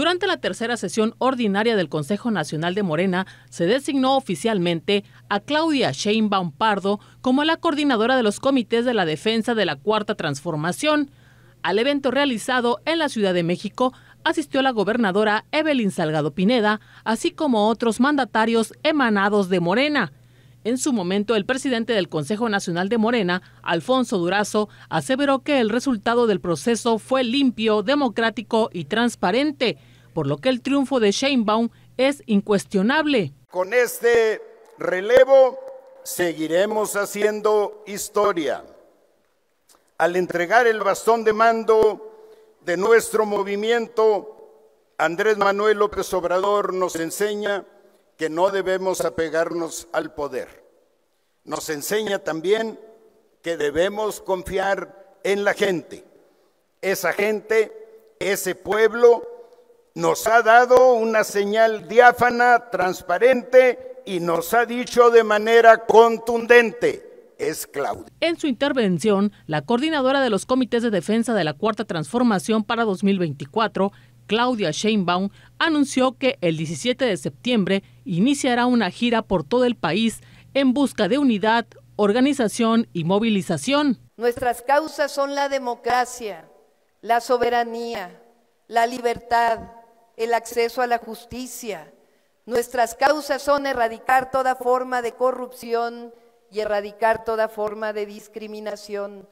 Durante la tercera sesión ordinaria del Consejo Nacional de Morena, se designó oficialmente a Claudia Sheinbaum Pardo como la coordinadora de los comités de la defensa de la Cuarta Transformación. Al evento realizado en la Ciudad de México asistió la gobernadora Evelyn Salgado Pineda, así como otros mandatarios emanados de Morena. En su momento, el presidente del Consejo Nacional de Morena, Alfonso Durazo, aseveró que el resultado del proceso fue limpio, democrático y transparente por lo que el triunfo de Sheinbaum es incuestionable. Con este relevo seguiremos haciendo historia. Al entregar el bastón de mando de nuestro movimiento, Andrés Manuel López Obrador nos enseña que no debemos apegarnos al poder. Nos enseña también que debemos confiar en la gente. Esa gente, ese pueblo nos ha dado una señal diáfana, transparente y nos ha dicho de manera contundente. Es Claudia. En su intervención, la coordinadora de los comités de defensa de la Cuarta Transformación para 2024, Claudia Sheinbaum, anunció que el 17 de septiembre iniciará una gira por todo el país en busca de unidad, organización y movilización. Nuestras causas son la democracia, la soberanía, la libertad, el acceso a la justicia. Nuestras causas son erradicar toda forma de corrupción y erradicar toda forma de discriminación,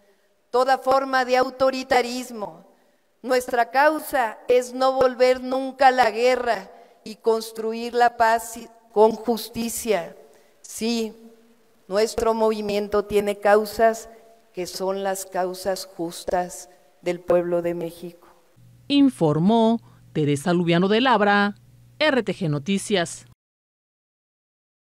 toda forma de autoritarismo. Nuestra causa es no volver nunca a la guerra y construir la paz con justicia. Sí, nuestro movimiento tiene causas que son las causas justas del pueblo de México. Informó Teresa Lubiano de Labra, RTG Noticias.